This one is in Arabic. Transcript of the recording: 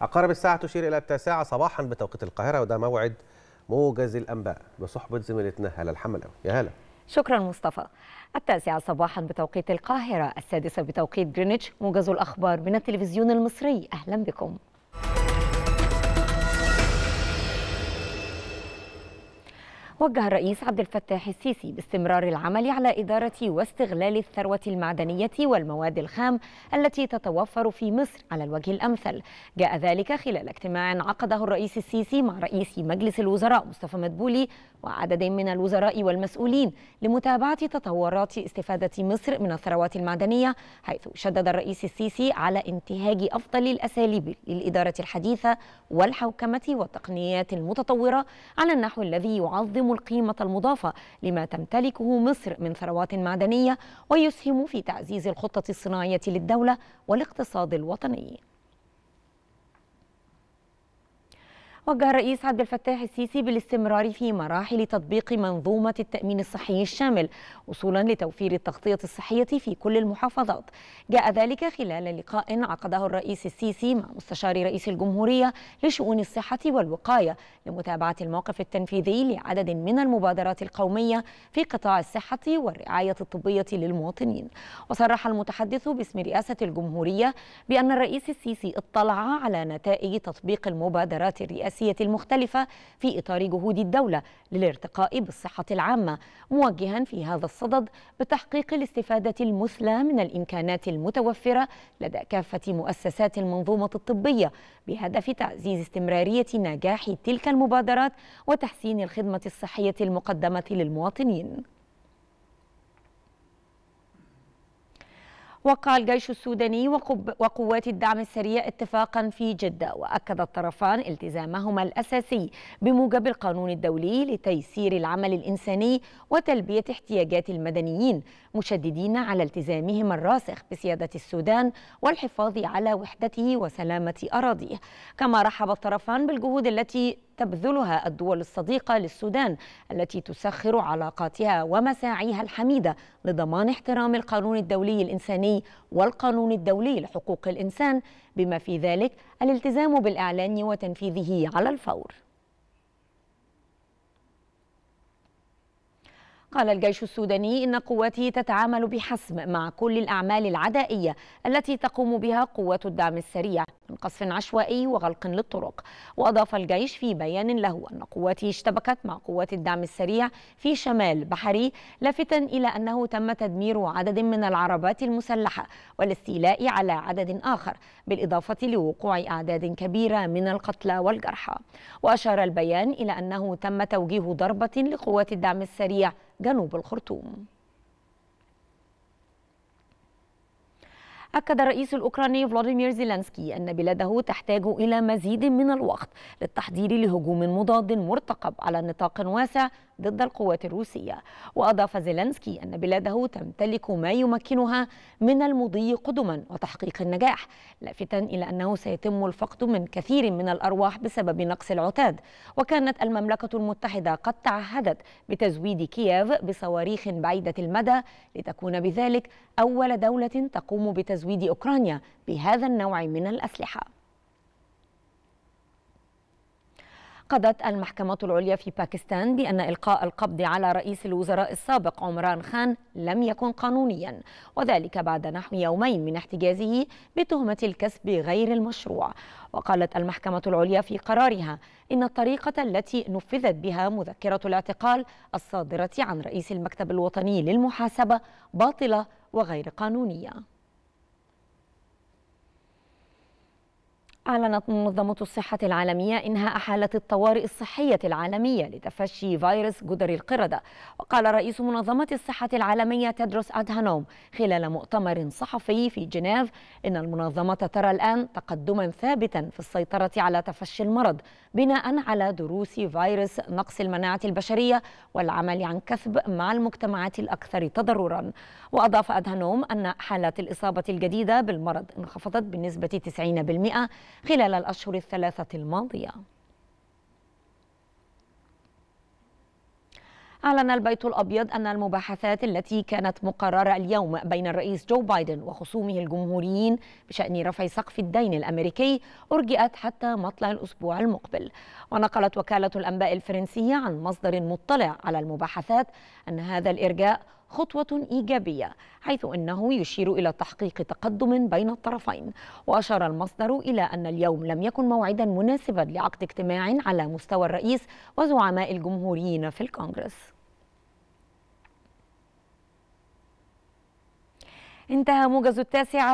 عقارب الساعة تشير إلى التاسعة صباحا بتوقيت القاهرة وده موعد موجز الأنباء بصحبة زميلتنا هلا الحملاوي يا هلا شكرا مصطفى التاسعة صباحا بتوقيت القاهرة السادسة بتوقيت جرينتش موجز الأخبار من التلفزيون المصري أهلا بكم وجه الرئيس عبد الفتاح السيسي باستمرار العمل على إدارة واستغلال الثروة المعدنية والمواد الخام التي تتوفر في مصر على الوجه الأمثل جاء ذلك خلال اجتماع عقده الرئيس السيسي مع رئيس مجلس الوزراء مصطفى مدبولي وعدد من الوزراء والمسؤولين لمتابعة تطورات استفادة مصر من الثروات المعدنية حيث شدد الرئيس السيسي على انتهاج أفضل الأساليب للإدارة الحديثة والحوكمة والتقنيات المتطورة على النحو الذي يعظم القيمة المضافة لما تمتلكه مصر من ثروات معدنية ويسهم في تعزيز الخطة الصناعية للدولة والاقتصاد الوطني وجه الرئيس عبد الفتاح السيسي بالاستمرار في مراحل تطبيق منظومة التأمين الصحي الشامل وصولا لتوفير التغطية الصحية في كل المحافظات جاء ذلك خلال لقاء عقده الرئيس السيسي مع مستشار رئيس الجمهورية لشؤون الصحة والوقاية لمتابعة الموقف التنفيذي لعدد من المبادرات القومية في قطاع الصحة والرعاية الطبية للمواطنين وصرح المتحدث باسم رئاسة الجمهورية بأن الرئيس السيسي اطلع على نتائج تطبيق المبادرات الرئاسية الرئاسية المختلفة في إطار جهود الدولة للارتقاء بالصحة العامة موجها في هذا الصدد بتحقيق الاستفادة المثلى من الإمكانات المتوفرة لدى كافة مؤسسات المنظومة الطبية بهدف تعزيز استمرارية نجاح تلك المبادرات وتحسين الخدمة الصحية المقدمة للمواطنين وقع الجيش السوداني وقوات الدعم السريع اتفاقا في جدة وأكد الطرفان التزامهما الأساسي بموجب القانون الدولي لتيسير العمل الإنساني وتلبية احتياجات المدنيين مشددين على التزامهم الراسخ بسيادة السودان والحفاظ على وحدته وسلامة أراضيه كما رحب الطرفان بالجهود التي تبذلها الدول الصديقة للسودان التي تسخر علاقاتها ومساعيها الحميدة لضمان احترام القانون الدولي الإنساني والقانون الدولي لحقوق الإنسان بما في ذلك الالتزام بالإعلان وتنفيذه على الفور قال الجيش السوداني إن قواته تتعامل بحسم مع كل الأعمال العدائية التي تقوم بها قوات الدعم السريع من قصف عشوائي وغلق للطرق وأضاف الجيش في بيان له أن قواته اشتبكت مع قوات الدعم السريع في شمال بحري لافتا إلى أنه تم تدمير عدد من العربات المسلحة والاستيلاء على عدد آخر بالإضافة لوقوع أعداد كبيرة من القتلى والجرحى وأشار البيان إلى أنه تم توجيه ضربة لقوات الدعم السريع جنوب الخرطوم أكد الرئيس الأوكراني فلاديمير زيلانسكي أن بلاده تحتاج إلى مزيد من الوقت للتحضير لهجوم مضاد مرتقب على نطاق واسع ضد القوات الروسية وأضاف زيلنسكي أن بلاده تمتلك ما يمكنها من المضي قدما وتحقيق النجاح لافتا إلى أنه سيتم الفقد من كثير من الأرواح بسبب نقص العتاد وكانت المملكة المتحدة قد تعهدت بتزويد كييف بصواريخ بعيدة المدى لتكون بذلك أول دولة تقوم بتزويد أوكرانيا بهذا النوع من الأسلحة قضت المحكمة العليا في باكستان بأن إلقاء القبض على رئيس الوزراء السابق عمران خان لم يكن قانونيا وذلك بعد نحو يومين من احتجازه بتهمة الكسب غير المشروع وقالت المحكمة العليا في قرارها إن الطريقة التي نفذت بها مذكرة الاعتقال الصادرة عن رئيس المكتب الوطني للمحاسبة باطلة وغير قانونية أعلنت منظمة الصحة العالمية إنهاء حالة الطوارئ الصحية العالمية لتفشي فيروس جدري القردة وقال رئيس منظمة الصحة العالمية تدرس أدهانوم خلال مؤتمر صحفي في جنيف إن المنظمة ترى الآن تقدما ثابتا في السيطرة على تفشي المرض بناء على دروس فيروس نقص المناعة البشرية والعمل عن كثب مع المجتمعات الأكثر تضررا وأضاف أدهانوم أن حالات الإصابة الجديدة بالمرض انخفضت بنسبة 90% خلال الأشهر الثلاثة الماضية أعلن البيت الأبيض أن المباحثات التي كانت مقررة اليوم بين الرئيس جو بايدن وخصومه الجمهوريين بشأن رفع سقف الدين الأمريكي أرجئت حتى مطلع الأسبوع المقبل ونقلت وكالة الأنباء الفرنسية عن مصدر مطلع على المباحثات أن هذا الإرجاء خطوة إيجابية حيث أنه يشير إلى تحقيق تقدم بين الطرفين وأشار المصدر إلى أن اليوم لم يكن موعدا مناسبا لعقد اجتماع على مستوى الرئيس وزعماء الجمهوريين في الكونغرس انتهى موجز التاسعة